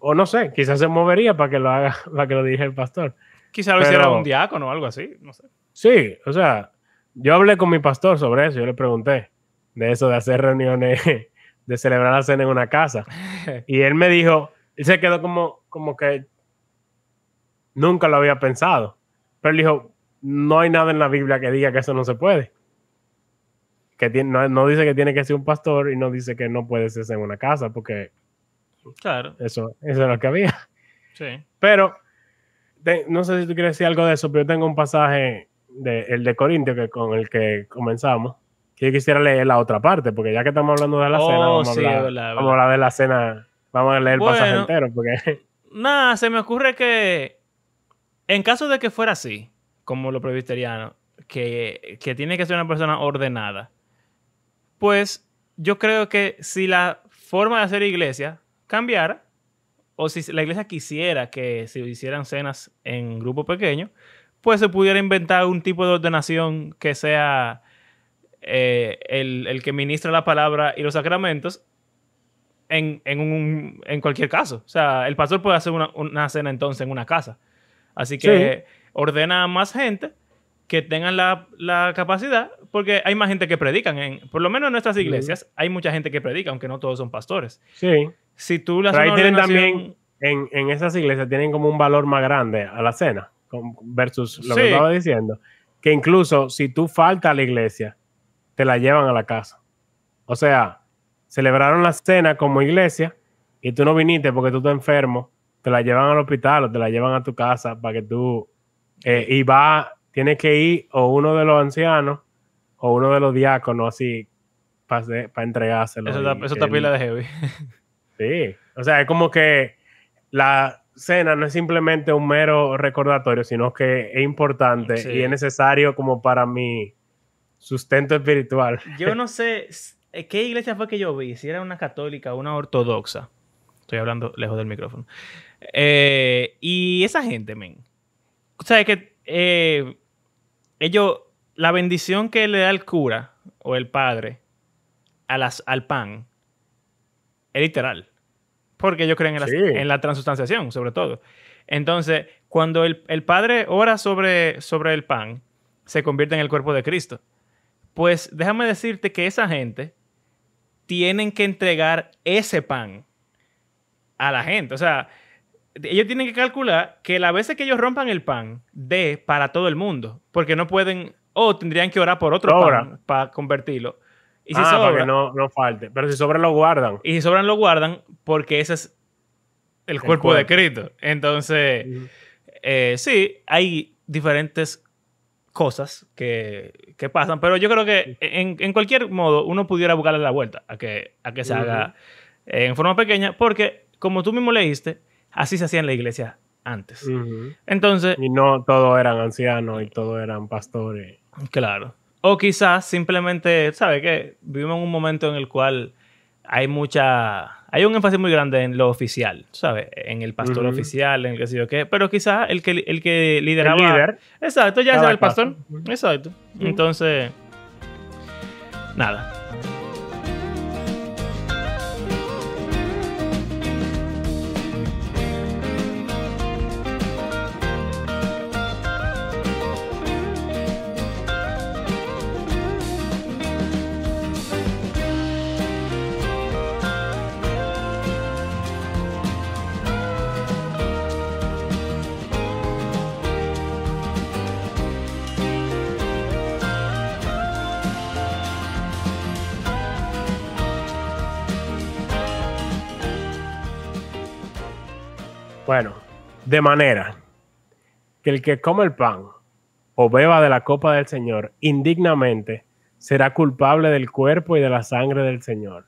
o no sé, quizás se movería para que lo haga, para que lo dije el pastor. Quizás lo hiciera un diácono o algo así, no sé. Sí, o sea, yo hablé con mi pastor sobre eso, yo le pregunté de eso de hacer reuniones, de celebrar la cena en una casa. Y él me dijo, y se quedó como, como que nunca lo había pensado. Pero él dijo, no hay nada en la Biblia que diga que eso no se puede. Que no, no, dice que tiene que ser un pastor y no dice que no puede ser en una casa, porque Claro. Eso, eso es lo que había. Sí. Pero, no sé si tú quieres decir algo de eso, pero yo tengo un pasaje, de, el de Corintio, que con el que comenzamos, que yo quisiera leer la otra parte, porque ya que estamos hablando de la oh, cena, vamos, a hablar, de la cena, vamos a leer el pasaje entero. Porque... Nada, se me ocurre que en caso de que fuera así, como lo previsteriano que tiene que ser una persona ordenada, pues yo creo que si la forma de hacer iglesia cambiara, o si la iglesia quisiera que se hicieran cenas en grupo pequeño, pues se pudiera inventar un tipo de ordenación que sea eh, el, que ministra la palabra y los sacramentos en, cualquier caso. O sea, el pastor puede hacer una, cena entonces en una casa. Así que ordena a más gente que tengan la, capacidad, porque hay más gente que predican. En, por lo menos en nuestras iglesias hay mucha gente que predica, aunque no todos son pastores. Sí si tú las Pero ahí tienen también, en, esas iglesias tienen como un valor más grande a la cena, versus lo que estaba diciendo, que incluso si tú faltas a la iglesia, te la llevan a la casa. O sea, celebraron la cena como iglesia y tú no viniste porque tú estás enfermo, te la llevan al hospital o te la llevan a tu casa para que tú... Eh, y va, tienes que ir o uno de los ancianos o uno de los diáconos así para entregárselo. Eso está, eso está pila de heavy. Sí, o sea, es como que la cena no es simplemente un mero recordatorio, sino que es importante y es necesario como para mi sustento espiritual. Yo no sé eh, qué iglesia fue que yo vi, si era una católica o una ortodoxa. Estoy hablando lejos del micrófono. Eh, y esa gente, men. O sea, es que eh, ellos, la bendición que le da el cura o el padre a las, al pan es literal porque ellos creen en la, la transustanciación, sobre todo. Entonces, cuando el, Padre ora sobre, el pan, se convierte en el cuerpo de Cristo. Pues déjame decirte que esa gente tienen que entregar ese pan a la gente. O sea, ellos tienen que calcular que la vez que ellos rompan el pan, dé para todo el mundo, porque no pueden, o tendrían que orar por otro pan para convertirlo, Ah, para que no, no, falte. Pero si sobran, lo guardan. Y si sobran, lo guardan porque ese es el cuerpo, de Cristo. Entonces, eh, sí, hay diferentes cosas que, pasan, pero yo creo que en, cualquier modo uno pudiera buscarle la vuelta a que, a que se haga en forma pequeña, porque como tú mismo leíste, así se hacía en la iglesia antes. Entonces... Y no todos eran ancianos y todos eran pastores. Claro. O quizás simplemente, ¿sabe qué? Vivimos en un momento en el cual hay mucha. Hay un énfasis muy grande en lo oficial, ¿sabes? En el pastor oficial, en el que sé yo qué. Pero quizás el que, el que lideraba. El líder. Exacto, ya era el pastor. Exacto. Entonces. Nada. Bueno, de manera que el que come el pan o beba de la copa del Señor indignamente será culpable del cuerpo y de la sangre del Señor.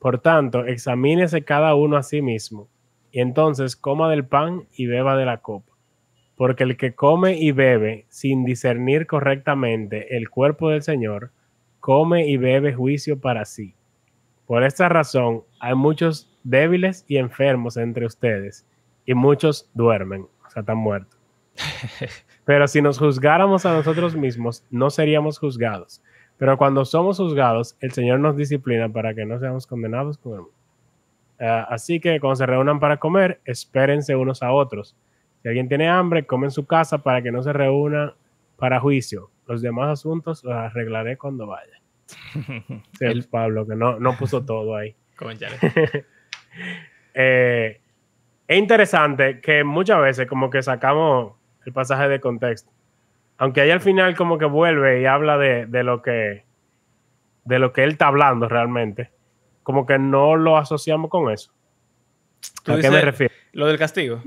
Por tanto, examínese cada uno a sí mismo, y entonces coma del pan y beba de la copa. Porque el que come y bebe sin discernir correctamente el cuerpo del Señor, come y bebe juicio para sí. Por esta razón, hay muchos débiles y enfermos entre ustedes, y muchos duermen, o sea, están muertos. Pero si nos juzgáramos a nosotros mismos, no seríamos juzgados. Pero cuando somos juzgados, el Señor nos disciplina para que no seamos condenados ah, así que cuando se reúnan para comer, espérense unos a otros. Si alguien tiene hambre, come en su casa para que no se reúna para juicio. Los demás asuntos los arreglaré cuando vaya. el Pablo, que no, no puso todo ahí. Eh, es interesante que muchas veces como que sacamos el pasaje de contexto. Aunque ahí al final como que vuelve y habla de, lo que de lo que él está hablando realmente. Como que no lo asociamos con eso. ¿A qué me refiero? Lo del castigo.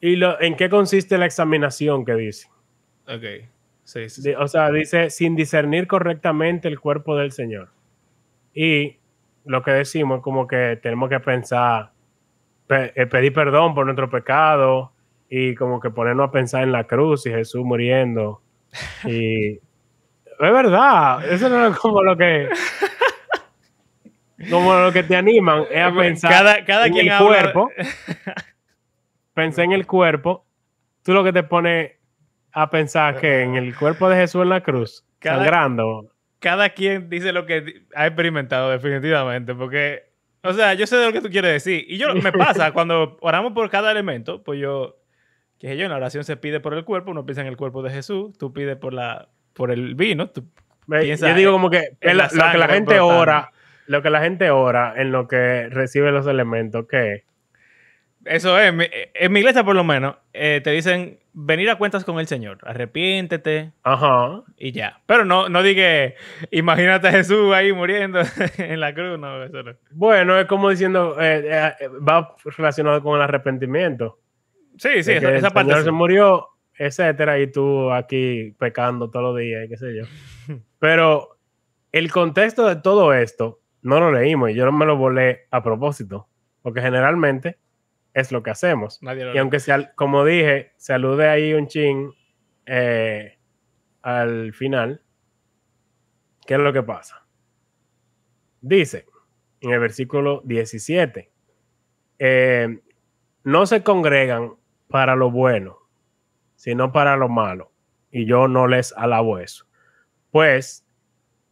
¿Y en qué consiste la examinación que dice? Ok. O sea, dice, sin discernir correctamente el cuerpo del Señor. Y lo que decimos es como que tenemos que pensar, eh, pedir perdón por nuestro pecado y como que ponernos a pensar en la cruz y Jesús muriendo. Y es verdad, eso no es como lo que... Como lo que te animan es a pensar cada, cada en quien el cuerpo. Pensé en el cuerpo. Tú lo que te pone a pensar que en el cuerpo de Jesús en la cruz, sangrando cada quien dice lo que ha experimentado definitivamente, porque, o sea, yo sé de lo que tú quieres decir. Y yo me pasa, cuando oramos por cada elemento, pues yo, que yo, en la oración se pide por el cuerpo, uno piensa en el cuerpo de Jesús, tú pides por, la, por el vino, tú piensas... Yo digo como que la, lo que la gente ora, lo que la gente ora en lo que recibe los elementos, que eso es. En mi iglesia, por lo menos, eh, te dicen venir a cuentas con el Señor. Arrepiéntete. Ajá. Y ya. Pero no, no diga, imagínate a Jesús ahí muriendo en la cruz. Bueno, es como diciendo, eh, eh, va relacionado con el arrepentimiento. Sí, sí, esa, parte. El se murió, etcétera, y tú aquí pecando todos los días, qué sé yo. Pero el contexto de todo esto no lo leímos y yo no me lo volé a propósito. Porque generalmente es lo que hacemos. y aunque, sea, como dije, se alude ahí un chin eh, al final, ¿qué es lo que pasa? Dice en el versículo 17, eh, no se congregan para lo bueno, sino para lo malo. Y yo no les alabo eso. Pues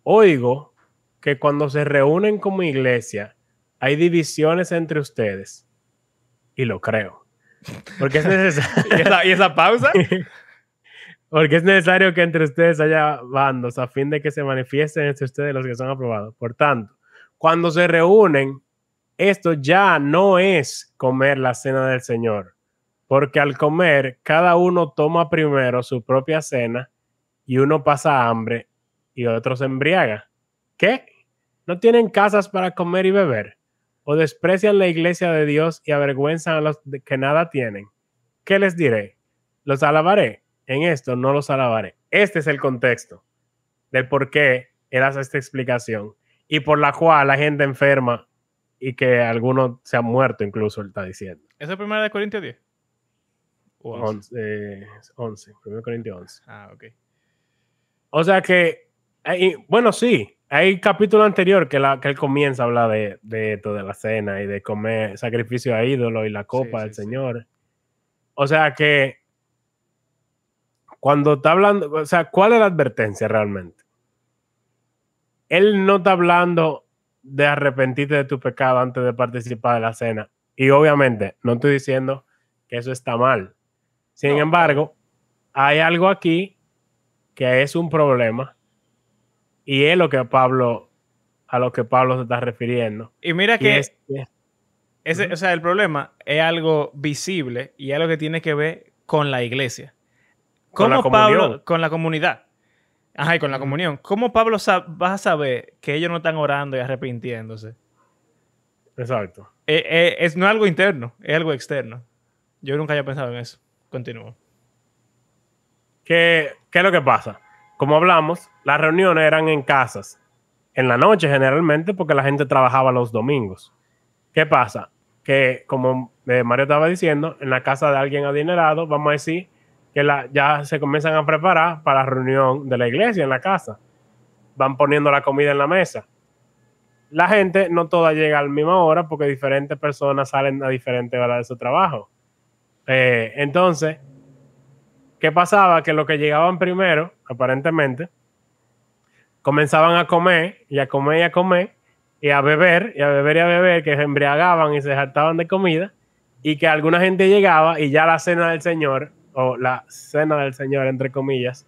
oigo que cuando se reúnen como iglesia, hay divisiones entre ustedes y lo creo. Porque es esa, ¿Y, esa, pausa? Porque es necesario que entre ustedes haya bandos a fin de que se manifiesten entre ustedes los que son aprobados. Por tanto, cuando se reúnen, esto ya no es comer la cena del Señor. Porque al comer, cada uno toma primero su propia cena y uno pasa hambre y otro se embriaga. ¿Qué? ¿No tienen casas para comer y beber? o desprecian la iglesia de Dios y avergüenzan a los que nada tienen. ¿Qué les diré? ¿Los alabaré? En esto no los alabaré. Este es el contexto del por qué él hace esta explicación y por la cual la gente enferma y que algunos se han muerto, incluso él está diciendo. ¿Esa es primera de Corintios 10? 11? 11, 1 Corintios 11. Ah, ok. O sea que, eh, bueno, sí, hay capítulo anterior que, él comienza a hablar de, esto, de la cena y de comer sacrificio a ídolo y la copa del Señor. O sea que cuando está hablando, o sea, ¿cuál es la advertencia realmente? Él no está hablando de arrepentirte de tu pecado antes de participar de la cena. Y obviamente, no estoy diciendo que eso está mal. Sin embargo, hay algo aquí que es un problema y es lo que Pablo, a lo que Pablo se está refiriendo. Y mira que, ese, el problema es algo visible y es algo que tiene que ver con la iglesia. con la Pablo, con la comunidad? Ajá, y con la comunión. ¿Cómo Pablo vas a saber que ellos no están orando y arrepintiéndose? Exacto. Eh, eh, es no algo interno, es algo externo. Yo nunca había pensado en eso. Continúo. ¿Qué, ¿Qué es lo que pasa? como hablamos, las reuniones eran en casas, en la noche generalmente, porque la gente trabajaba los domingos. ¿Qué pasa? Que como eh, Mario estaba diciendo, en la casa de alguien adinerado, vamos a decir que ya se comienzan a preparar para la reunión de la iglesia en la casa. Van poniendo la comida en la mesa. La gente no toda llega a la misma hora porque diferentes personas salen a diferentes horas de su trabajo. Eh, entonces, ¿Qué pasaba? Que los que llegaban primero, aparentemente, comenzaban a comer y a comer y a comer y a beber y a beber y a beber, que se embriagaban y se jartaban de comida y que alguna gente llegaba y ya la cena del Señor, o la cena del Señor, entre comillas,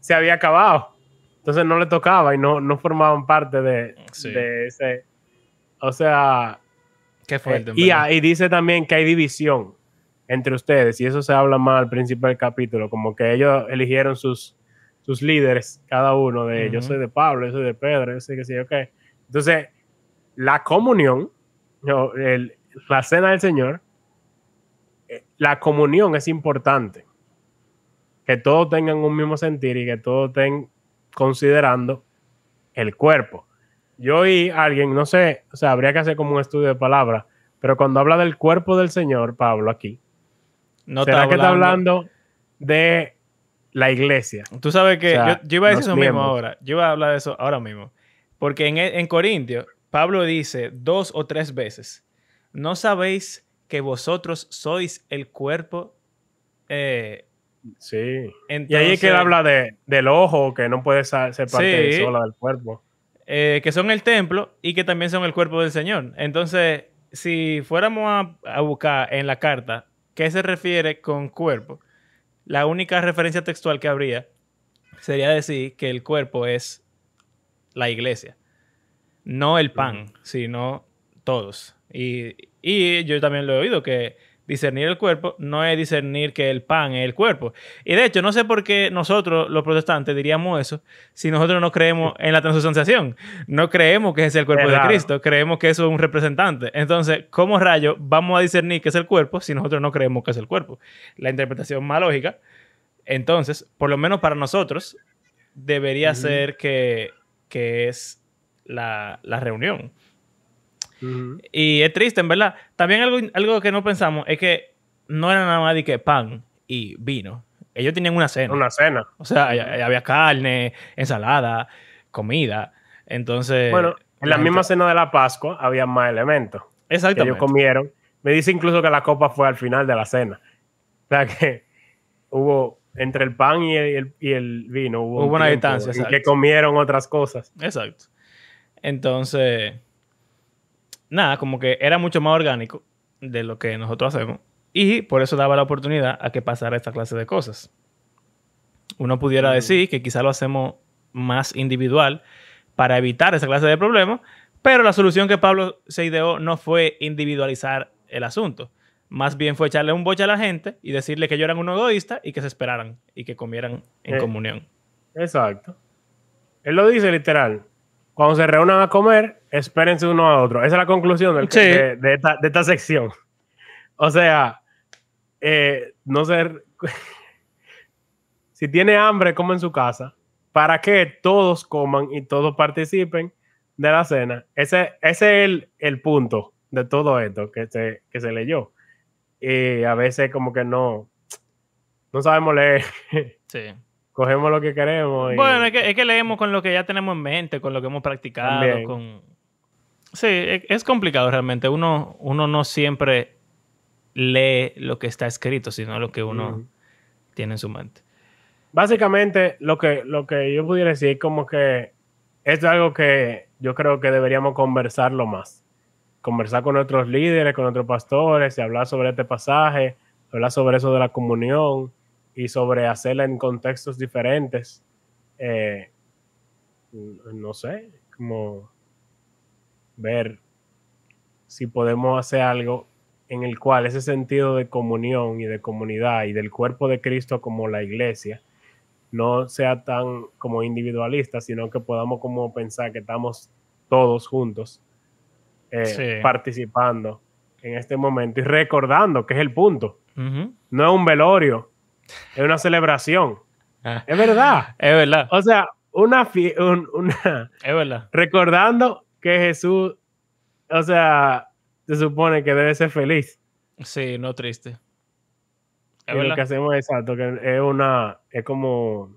se había acabado. Entonces no le tocaba y no, no formaban parte de, ese... O sea... Qué fuerte. Eh, y, y dice también que hay división entre ustedes, y eso se habla más al principio del capítulo, como que ellos eligieron sus, sus líderes, cada uno de ellos, soy de Pablo, yo soy de Pedro, yo sé que sí, ok. Entonces, la comunión, la cena del Señor, eh, la comunión es importante. Que todos tengan un mismo sentir y que todos estén considerando el cuerpo. Yo oí a alguien, no sé, o sea, habría que hacer como un estudio de palabra, pero cuando habla del cuerpo del Señor, Pablo, aquí, no ¿Será está que hablando de la iglesia? Tú sabes que yo, iba a decir eso mismo ahora. Yo iba a hablar de eso ahora mismo. Porque en, en Corintios, Pablo dice dos o tres veces, ¿no sabéis que vosotros sois el cuerpo? sí. Eh, y ahí es que habla de, del ojo, que no puede ser parte sola del cuerpo. Eh, que son el templo y que también son el cuerpo del Señor. Entonces, si fuéramos a, a buscar en la carta ¿Qué se refiere con cuerpo? La única referencia textual que habría sería decir que el cuerpo es la iglesia. No el pan, sino todos. Y, y yo también lo he oído que discernir el cuerpo no es discernir que el pan es el cuerpo. Y de hecho, no sé por qué nosotros, los protestantes, diríamos eso si nosotros no creemos en la transustanciación. No creemos que es el cuerpo de Cristo, creemos que eso es un representante. Entonces, ¿cómo rayo vamos a discernir que es el cuerpo si nosotros no creemos que es el cuerpo? La interpretación más lógica, entonces, por lo menos para nosotros, debería ser que, es la, la reunión. Y es triste, en verdad. También algo, que no pensamos es que no era nada más de que pan y vino. Ellos tenían una cena. Una cena. O sea, había carne, ensalada, comida. Entonces. Bueno, en la misma cena de la Pascua había más elementos. exacto ellos comieron. Me dice incluso que la copa fue al final de la cena. O sea que hubo entre el pan y el, y el vino hubo, hubo una distancia. Y que comieron otras cosas. Exacto. Entonces, nada, como que era mucho más orgánico de lo que nosotros hacemos. Y por eso daba la oportunidad a que pasara esta clase de cosas. Uno pudiera decir que quizá lo hacemos más individual para evitar esa clase de problemas, pero la solución que Pablo se ideó no fue individualizar el asunto. Más bien fue echarle un boche a la gente y decirle que yo eran un egoísta y que se esperaran y que comieran en eh, comunión. Exacto. Él lo dice literal cuando se reúnan a comer, espérense uno a otro. Esa es la conclusión de, esta, sección. O sea, eh, no ser. si tiene hambre, come en su casa. Para que todos coman y todos participen de la cena. Ese, es el, el, punto de todo esto que se, que se leyó. Y a veces, como que no. No sabemos leer. Sí cogemos lo que queremos. Bueno, es que, es que, leemos con lo que ya tenemos en mente, con lo que hemos practicado, Sí, e, es, complicado realmente. Uno, uno no siempre lee lo que está escrito, sino lo que uno tiene en su mente. Básicamente, lo que, lo que yo pudiera decir es como que es algo que yo creo que deberíamos conversarlo más. Conversar con otros líderes, con otros pastores, y hablar sobre este pasaje, hablar sobre eso de la comunión, y sobre hacerla en contextos diferentes. Eh, no sé, como ver si podemos hacer algo en el cual ese sentido de comunión y de comunidad y del cuerpo de Cristo como la iglesia no sea tan como individualista, sino que podamos como pensar que estamos todos juntos eh, participando en este momento y recordando que es el punto. No es un velorio, es una celebración. Ah. es verdad. Es verdad. O sea, una, una... Es verdad. Recordando que Jesús, o sea, se supone que debe ser feliz. Sí, no triste. Es lo que hacemos exacto, que es una, es como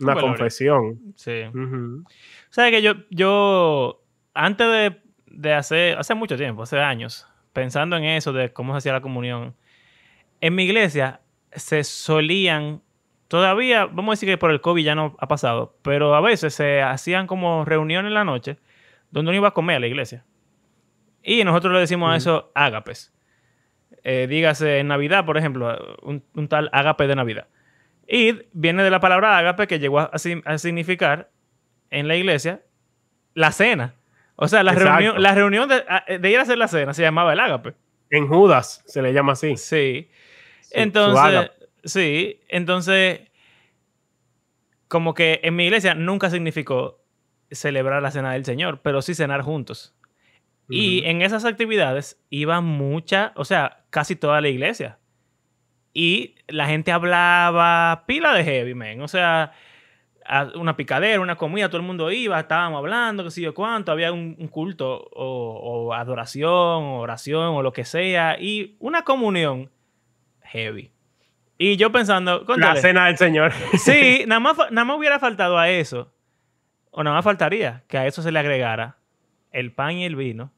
una confesión. Sí. O sea que yo, yo antes de, de, hacer, hace mucho tiempo, hace años, pensando en eso de cómo se hacía la comunión, en mi iglesia se solían, todavía, vamos a decir que por el COVID ya no ha pasado, pero a veces se hacían como reuniones en la noche donde uno iba a comer a la iglesia. Y nosotros le decimos a eso ágapes. Eh, dígase en Navidad, por ejemplo, un, tal ágape de Navidad. Y viene de la palabra ágape que llegó a, significar en la iglesia la cena. O sea, la reunión, de, ir a hacer la cena se llamaba el ágape. En Judas se le llama así. Sí entonces, sí, entonces, como que en mi iglesia nunca significó celebrar la cena del Señor, pero sí cenar juntos. Y en esas actividades iba mucha, o sea, casi toda la iglesia. Y la gente hablaba pila de heavy, man. O sea, una picadera, una comida, todo el mundo iba, estábamos hablando, qué sé yo cuánto, había un, culto o, o, adoración, oración o lo que sea, y una comunión heavy. Y yo pensando. La cena del Señor. Sí, nada más, nada hubiera faltado a eso. O nada más faltaría que a eso se le agregara el pan y el vino.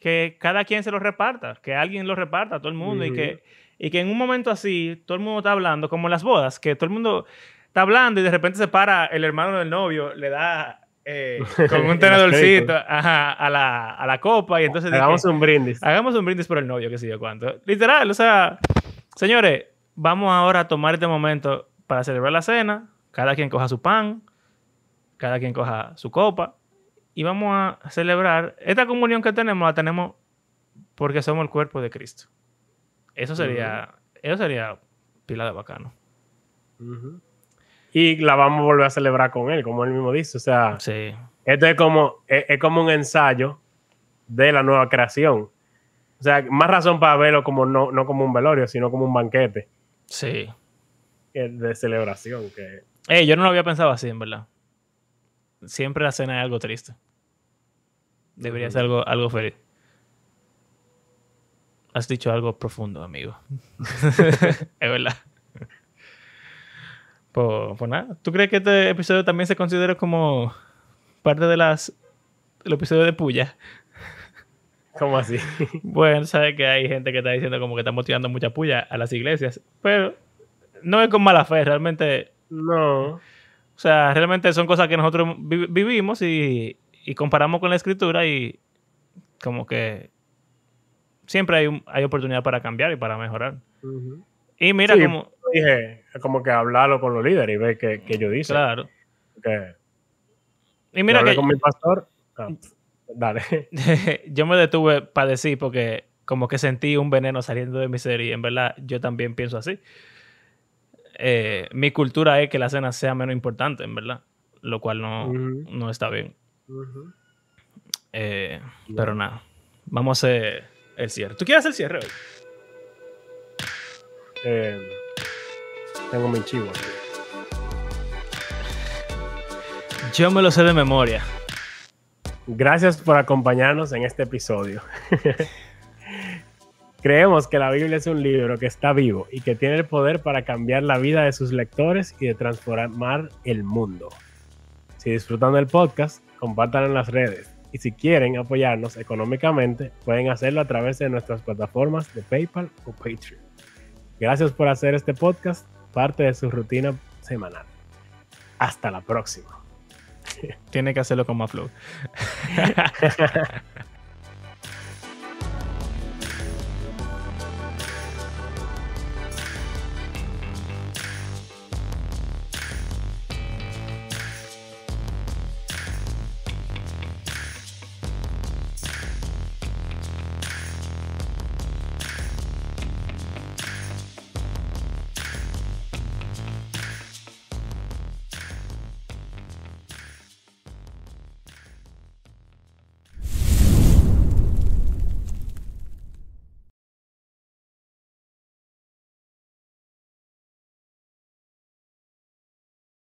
Que cada quien se lo reparta. Que alguien lo reparta a todo el mundo. Y, que, y que en un momento así todo el mundo está hablando, como en las bodas, que todo el mundo está hablando y de repente se para el hermano del novio, le da eh, con un tenedorcito a, la, a, la, copa y entonces... Hagamos un brindis. Hagamos un brindis por el novio, que sé yo cuánto. Literal, o sea, Señores, vamos ahora a tomar este momento para celebrar la cena. Cada quien coja su pan, cada quien coja su copa. Y vamos a celebrar. Esta comunión que tenemos la tenemos porque somos el cuerpo de Cristo. Eso sería, eso sería pila de bacano. Y la vamos a volver a celebrar con él, como él mismo dice. O sea, esto es como, es como un ensayo de la nueva creación. O sea, más razón para verlo como no, no como un velorio, sino como un banquete. Sí. De celebración. Que... yo no lo había pensado así, en verdad. Siempre la cena es algo triste. Debería ser algo, algo feliz. Has dicho algo profundo, amigo. es verdad. Pues, pues, nada. ¿Tú crees que este episodio también se considera como parte de las el episodio de Puya? ¿Cómo así? Bueno, sabes que hay gente que está diciendo como que estamos tirando mucha puya a las iglesias, pero no es con mala fe, realmente. No. O sea, realmente son cosas que nosotros vivimos y, comparamos con la escritura y como que siempre hay, hay oportunidad para cambiar y para mejorar. Y mira como... Dije, como que hablarlo con los líderes y ver qué, qué ellos dicen. Claro. y mira que... Con mi pastor... Ah. yo me detuve para decir porque como que sentí un veneno saliendo de mi ser, y en verdad yo también pienso así. Eh, mi cultura es que la cena sea menos importante, en verdad, lo cual no, está bien. Eh, pero nada, vamos a hacer el cierre. ¿Tú quieres hacer el cierre hoy? Eh, tengo mi chivo. Yo me lo sé de memoria. Gracias por acompañarnos en este episodio. Creemos que la Biblia es un libro que está vivo y que tiene el poder para cambiar la vida de sus lectores y de transformar el mundo. Si disfrutan del podcast, compártanlo en las redes. Y si quieren apoyarnos económicamente, pueden hacerlo a través de nuestras plataformas de PayPal o Patreon. Gracias por hacer este podcast parte de su rutina semanal. Hasta la próxima. Tiene que hacerlo con más flow.